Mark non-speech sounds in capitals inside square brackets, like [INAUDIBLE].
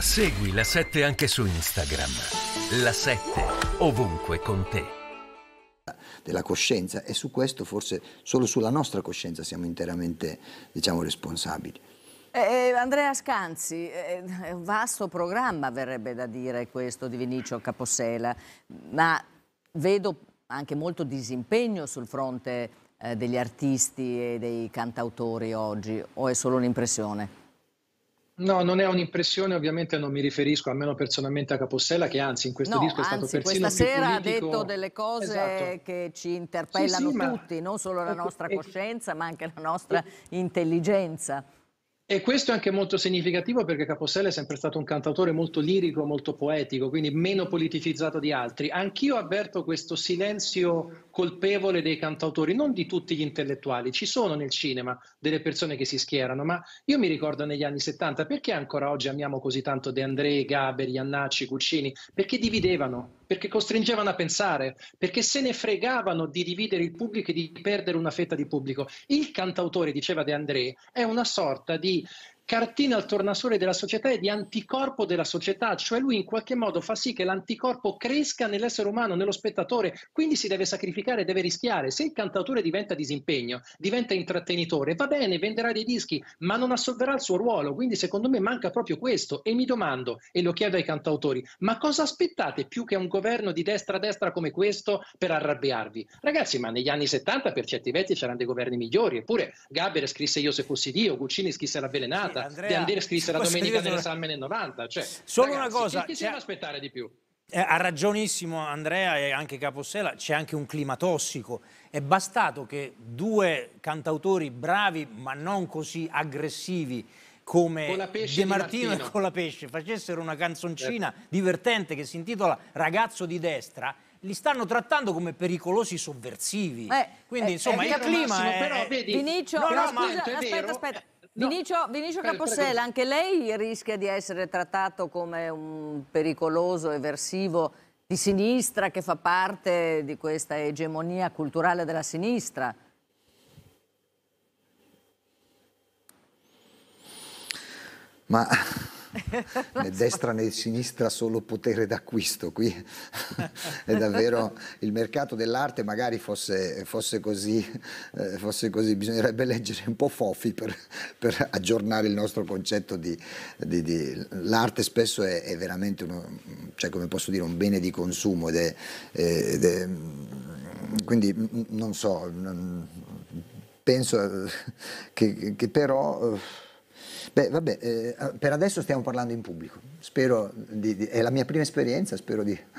Segui la 7 anche su Instagram. La 7 ovunque con te. Della coscienza e su questo forse solo sulla nostra coscienza siamo interamente diciamo, responsabili. Eh, eh Andrea Scanzi, eh, vasto programma verrebbe da dire questo di Vinicio Caposella, ma vedo anche molto disimpegno sul fronte eh, degli artisti e dei cantautori oggi, o è solo un'impressione? No, non è un'impressione, ovviamente non mi riferisco almeno personalmente a Capostella, che anzi in questo no, disco è stato anzi, persino questa sera politico... ha detto delle cose esatto. che ci interpellano sì, sì, tutti, ma... non solo la ecco, nostra ecco. coscienza, ma anche la nostra intelligenza. E questo è anche molto significativo perché Capostella è sempre stato un cantautore molto lirico, molto poetico, quindi meno politicizzato di altri. Anch'io avverto questo silenzio colpevole dei cantautori, non di tutti gli intellettuali, ci sono nel cinema delle persone che si schierano, ma io mi ricordo negli anni 70 perché ancora oggi amiamo così tanto De André, Gaber, Iannacci, Cuccini, perché dividevano perché costringevano a pensare, perché se ne fregavano di dividere il pubblico e di perdere una fetta di pubblico. Il cantautore, diceva De André, è una sorta di cartina al tornasole della società e di anticorpo della società, cioè lui in qualche modo fa sì che l'anticorpo cresca nell'essere umano, nello spettatore, quindi si deve sacrificare, deve rischiare. Se il cantautore diventa disimpegno, diventa intrattenitore, va bene, venderà dei dischi, ma non assolverà il suo ruolo, quindi secondo me manca proprio questo e mi domando, e lo chiedo ai cantautori, ma cosa aspettate più che un governo di destra-destra come questo per arrabbiarvi? Ragazzi, ma negli anni 70 per certi versi c'erano dei governi migliori, eppure Gaber scrisse Io se fossi Dio, Guccini scrisse L'avvelenata, 90, Andrea, De Andrea scrisse la domenica dell'esame nel 90, cioè, solo ragazzi, una cosa, chi, chi cioè... aspettare di più? Eh, ha ragionissimo Andrea e anche Capossela, c'è anche un clima tossico. È bastato che due cantautori bravi, ma non così aggressivi come De Martino, Martino, e Colapesce, facessero una canzoncina certo. divertente che si intitola Ragazzo di destra, li stanno trattando come pericolosi sovversivi. Eh, Quindi, eh, insomma, eh, il clima massimo, è... Però, vedi, Vinicio, no, no, ma... aspetta, aspetta. No. Vinicio, Vinicio eh, prego, Capossela, prego. anche lei rischia di essere trattato come un pericoloso eversivo di sinistra che fa parte di questa egemonia culturale della sinistra? Ma [LAUGHS] né destra né sinistra solo potere d'acquisto, qui [LAUGHS] è davvero il mercato dell'arte magari fosse, fosse, così, eh, fosse, così, bisognerebbe leggere un po' Fofi per, per aggiornare il nostro concetto di, di, di... l'arte spesso è, è veramente uno, cioè, dire, un bene di consumo ed è, ed è quindi non so, penso che, che però... Eh, Beh, vabbè, eh, per adesso stiamo parlando in pubblico. Spero di, di, è la mia prima esperienza, spero di